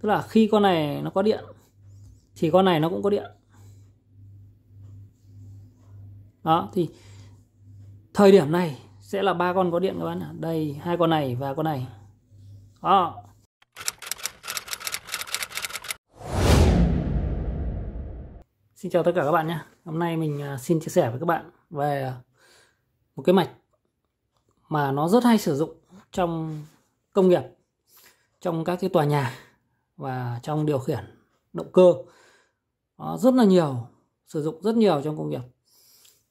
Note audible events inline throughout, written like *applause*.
tức là khi con này nó có điện thì con này nó cũng có điện đó thì thời điểm này sẽ là ba con có điện các bạn ạ đây hai con này và con này đó Xin chào tất cả các bạn nhé Hôm nay mình à, xin chia sẻ với các bạn về một cái mạch mà nó rất hay sử dụng trong công nghiệp trong các cái tòa nhà và trong điều khiển động cơ nó rất là nhiều sử dụng rất nhiều trong công việc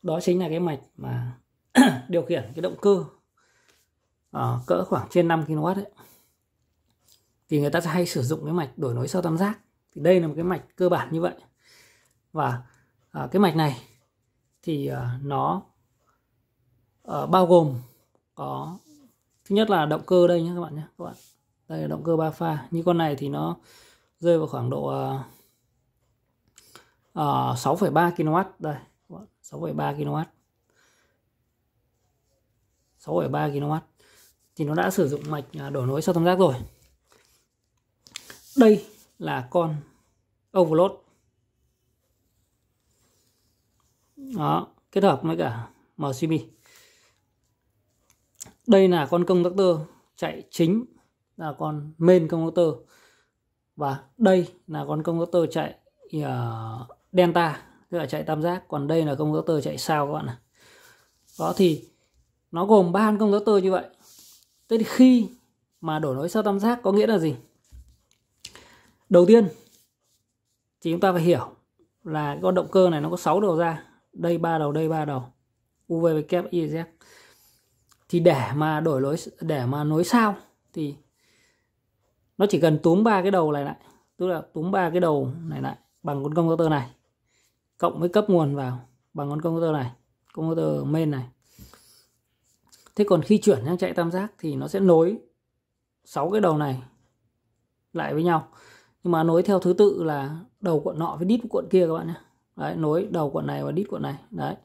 đó chính là cái mạch mà *clears throat* điều khiển cái động cơ à, cỡ khoảng trên 5 kW ấy. thì người ta sẽ hay sử dụng cái mạch đổi nối sau tam giác thì đây là một cái mạch cơ bản như vậy và à, cái mạch này thì à, nó à, bao gồm có thứ nhất là động cơ đây nhé các bạn nhé các bạn đây là động cơ 3 pha như con này thì nó rơi vào khoảng độ uh, uh, 6,3 kW đây 6,3 kW 6,3 kW thì nó đã sử dụng mạch à, đổ nối sau tam giác rồi đây là con overload đó kết hợp với cả MCB đây là con công tắc tơ chạy chính là con main converter và đây là con công converter chạy uh, delta tức là chạy tam giác còn đây là công converter chạy sao các bạn này đó thì nó gồm ba công converter như vậy thế thì khi mà đổi nối sao tam giác có nghĩa là gì đầu tiên thì chúng ta phải hiểu là con động cơ này nó có 6 đầu ra đây ba đầu đây ba đầu UV kép IZ thì để mà đổi lối để mà nối sao thì nó chỉ cần túm ba cái đầu này lại tức là túm ba cái đầu này lại bằng con công tơ này cộng với cấp nguồn vào bằng con công tơ này công tơ main này thế còn khi chuyển sang chạy tam giác thì nó sẽ nối sáu cái đầu này lại với nhau nhưng mà nối theo thứ tự là đầu cuộn nọ với đít với cuộn kia các bạn nhé đấy nối đầu cuộn này và đít cuộn này đấy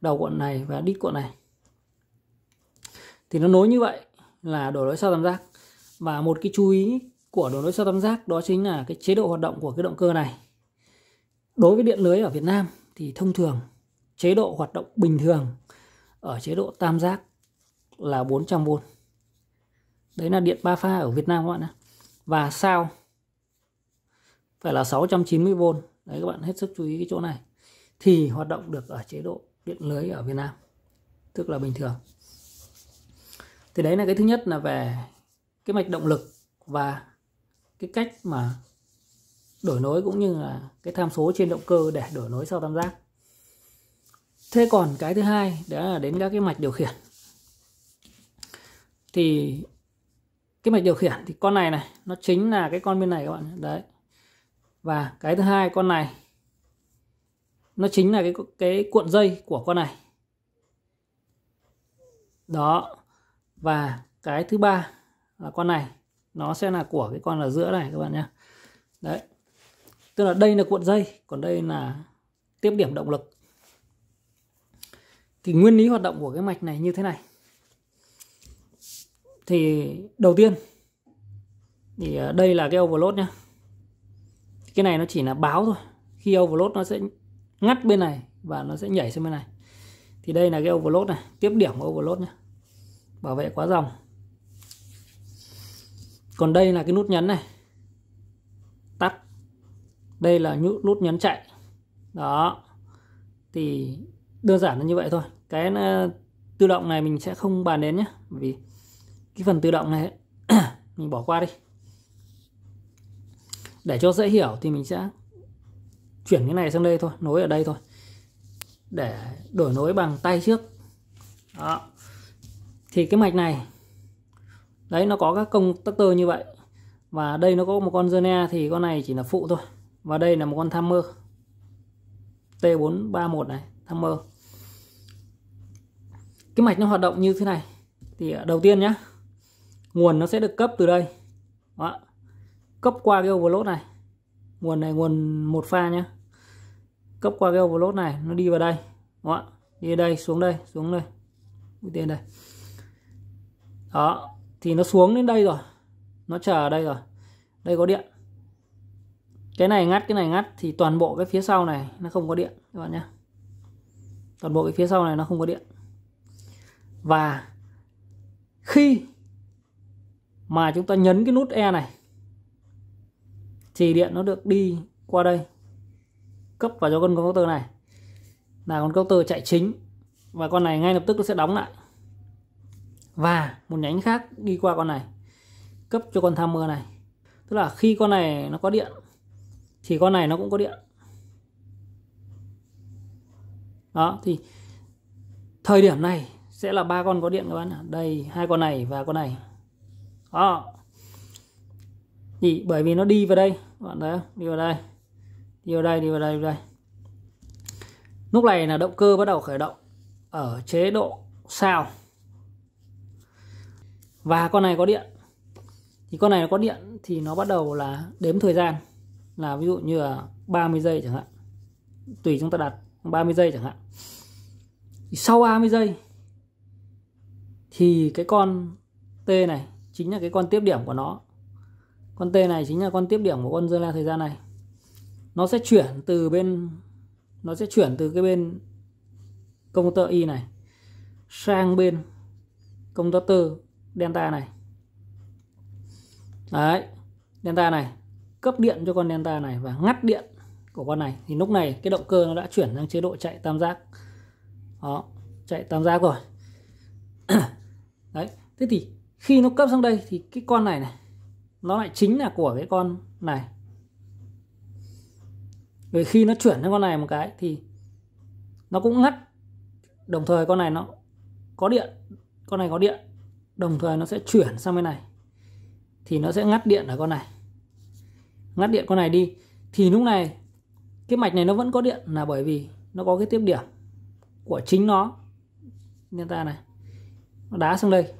đầu cuộn này và đít cuộn này thì nó nối như vậy là đổi lỗi sau tam giác và một cái chú ý của đồ nối sau tam giác đó chính là cái chế độ hoạt động của cái động cơ này đối với điện lưới ở Việt Nam thì thông thường chế độ hoạt động bình thường ở chế độ tam giác là 400V đấy là điện ba pha ở Việt Nam các bạn ạ và sao phải là 690V đấy các bạn hết sức chú ý cái chỗ này thì hoạt động được ở chế độ điện lưới ở Việt Nam tức là bình thường thì đấy là cái thứ nhất là về cái mạch động lực và cái cách mà đổi nối cũng như là cái tham số trên động cơ để đổi nối sau tam giác thế còn cái thứ hai đó là đến các cái mạch điều khiển thì cái mạch điều khiển thì con này này nó chính là cái con bên này các bạn đấy và cái thứ hai con này nó chính là cái cái cuộn dây của con này đó và cái thứ ba là con này nó sẽ là của cái con ở giữa này các bạn nhé đấy tức là đây là cuộn dây còn đây là tiếp điểm động lực thì nguyên lý hoạt động của cái mạch này như thế này thì đầu tiên thì à, đây là cái overload nhá cái này nó chỉ là báo thôi khi overload nó sẽ ngắt bên này và nó sẽ nhảy sang bên này thì đây là cái overload này tiếp điểm của overload nhá bảo vệ quá dòng còn đây là cái nút nhấn này tắt đây là nút, nút nhấn chạy đó thì đơn giản là như vậy thôi cái ờ, tự động này mình sẽ không bàn đến nhé vì cái phần tự động này *clears throat* mình bỏ qua đi để cho dễ hiểu thì mình sẽ chuyển cái này sang đây thôi nối ở đây thôi để đổi nối bằng tay trước đó thì cái mạch này đấy nó có các công tắc tơ như vậy và đây nó có một con Zerna thì con này chỉ là phụ thôi và đây là một con Hammer T431 này Hammer cái mạch nó hoạt động như thế này thì à, đầu tiên nhá nguồn nó sẽ được cấp từ đây Đó. cấp qua cái overload này nguồn này nguồn một pha nhá cấp qua cái overload này nó đi vào đây Đó. đi đây xuống đây xuống đây mũi tên đây đó thì nó xuống đến đây rồi nó chờ ở đây rồi đây có điện cái này ngắt cái này ngắt thì toàn bộ cái phía sau này nó không có điện các bạn nhé toàn bộ cái phía sau này nó không có điện và khi mà chúng ta nhấn cái nút E này thì điện nó được đi qua đây cấp vào cho con công tơ này là con công tơ chạy chính và con này ngay lập tức nó sẽ đóng lại và một nhánh khác đi qua con này cấp cho con tham mưa này tức là khi con này nó có điện thì con này nó cũng có điện đó thì thời điểm này sẽ là ba con có điện các bạn ạ đây hai con này và con này đó thì bởi vì nó đi vào đây các bạn thấy đi vào đây đi vào đây đi vào đây đi vào đây lúc này là động cơ bắt đầu khởi động ở chế độ sao và con này có điện thì con này có điện thì nó bắt đầu là đếm thời gian là ví dụ như là 30 giây chẳng hạn tùy chúng ta đặt 30 giây chẳng hạn thì sau 30 giây thì cái con T này chính là cái con tiếp điểm của nó con T này chính là con tiếp điểm của con dơ la thời gian này nó sẽ chuyển từ bên nó sẽ chuyển từ cái bên công tơ Y này sang bên công tơ delta này đấy delta này cấp điện cho con delta này và ngắt điện của con này thì lúc này cái động cơ nó đã chuyển sang chế độ chạy tam giác đó chạy tam giác rồi *coughs* đấy thế thì khi nó cấp sang đây thì cái con này này nó lại chính là của cái con này vì khi nó chuyển sang con này một cái thì nó cũng ngắt đồng thời con này nó có điện con này có điện đồng thời nó sẽ chuyển sang bên này thì nó sẽ ngắt điện ở con này ngắt điện con này đi thì lúc này cái mạch này nó vẫn có điện là bởi vì nó có cái tiếp điểm của chính nó nên ta này nó đá sang đây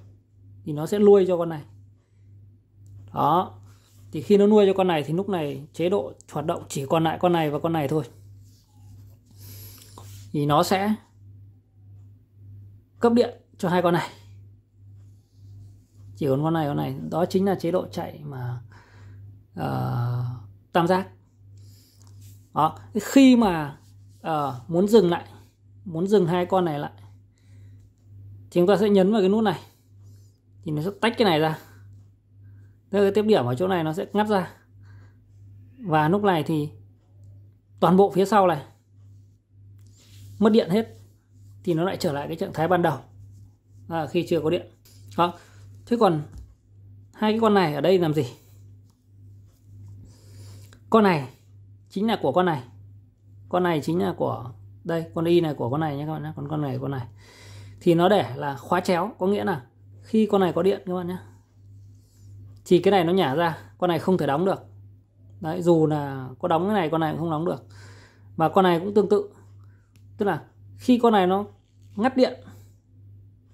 thì nó sẽ nuôi cho con này đó thì khi nó nuôi cho con này thì lúc này chế độ hoạt động chỉ còn lại con này và con này thôi thì nó sẽ cấp điện cho hai con này chỉ còn con này con này đó chính là chế độ chạy mà uh, tam giác đó khi mà uh, muốn dừng lại muốn dừng hai con này lại thì chúng ta sẽ nhấn vào cái nút này thì nó sẽ tách cái này ra Thế cái tiếp điểm ở chỗ này nó sẽ ngắt ra và lúc này thì toàn bộ phía sau này mất điện hết thì nó lại trở lại cái trạng thái ban đầu à, khi chưa có điện đó. Thế còn hai cái con này ở đây làm gì? Con này chính là của con này. Con này chính là của đây, con y này của con này nhé các bạn nhé, còn con này con này. Thì nó để là khóa chéo, có nghĩa là khi con này có điện các bạn nhé. Thì cái này nó nhả ra, con này không thể đóng được. Đấy, dù là có đóng cái này con này cũng không đóng được. Và con này cũng tương tự. Tức là khi con này nó ngắt điện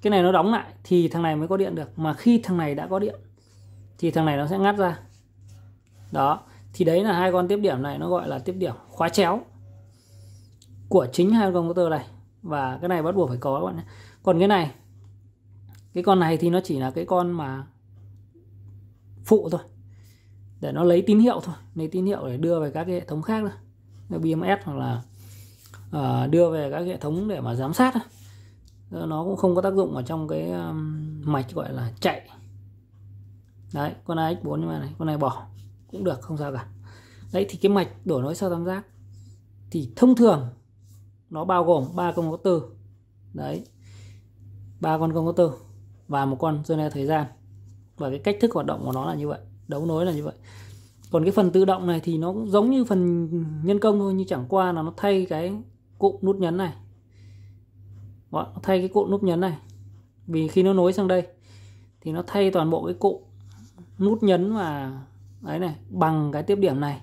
cái này nó đóng lại thì thằng này mới có điện được mà khi thằng này đã có điện thì thằng này nó sẽ ngắt ra đó thì đấy là hai con tiếp điểm này nó gọi là tiếp điểm khóa chéo của chính hai con motor này và cái này bắt buộc phải có các bạn nhé còn cái này cái con này thì nó chỉ là cái con mà phụ thôi để nó lấy tín hiệu thôi lấy tín hiệu để đưa về các cái hệ thống khác thôi BMS hoặc là uh, đưa về các hệ thống để mà giám sát thôi nó cũng không có tác dụng ở trong cái um, mạch gọi là chạy đấy con AX4 như này con này bỏ cũng được không sao cả đấy thì cái mạch đổi nối sau tam giác thì thông thường nó bao gồm ba công có từ đấy ba con công có từ và một con dây thời gian và cái cách thức hoạt động của nó là như vậy đấu nối là như vậy còn cái phần tự động này thì nó cũng giống như phần nhân công thôi như chẳng qua là nó thay cái cụm nút nhấn này đó, thay cái cụm nút nhấn này vì khi nó nối sang đây thì nó thay toàn bộ cái cụm nút nhấn và đấy này bằng cái tiếp điểm này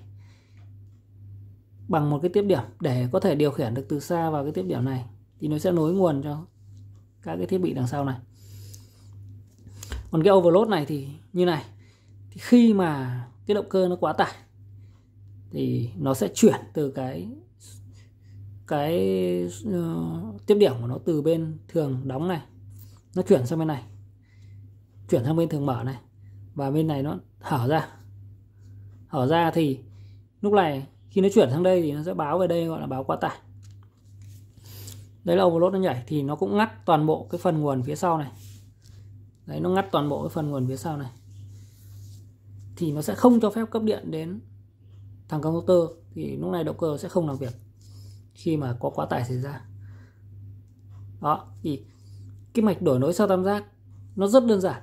bằng một cái tiếp điểm để có thể điều khiển được từ xa vào cái tiếp điểm này thì nó sẽ nối nguồn cho các cái thiết bị đằng sau này còn cái overload này thì như này thì khi mà cái động cơ nó quá tải thì nó sẽ chuyển từ cái cái uh, tiếp điểm của nó từ bên thường đóng này nó chuyển sang bên này chuyển sang bên thường mở này và bên này nó hở ra hở ra thì lúc này khi nó chuyển sang đây thì nó sẽ báo về đây gọi là báo quá tải đấy là overload nó nhảy thì nó cũng ngắt toàn bộ cái phần nguồn phía sau này đấy nó ngắt toàn bộ cái phần nguồn phía sau này thì nó sẽ không cho phép cấp điện đến thằng công tơ thì lúc này động cơ sẽ không làm việc khi mà có quá tải xảy ra đó thì cái mạch đổi nối sau tam giác nó rất đơn giản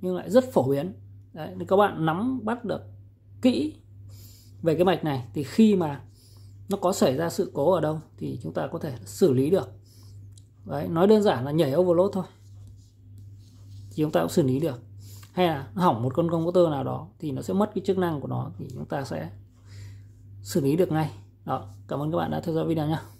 nhưng lại rất phổ biến Đấy, các bạn nắm bắt được kỹ về cái mạch này thì khi mà nó có xảy ra sự cố ở đâu thì chúng ta có thể xử lý được Đấy, nói đơn giản là nhảy overload thôi thì chúng ta cũng xử lý được hay là hỏng một con công tơ nào đó thì nó sẽ mất cái chức năng của nó thì chúng ta sẽ xử lý được ngay đó, cảm ơn các bạn đã theo dõi video nhé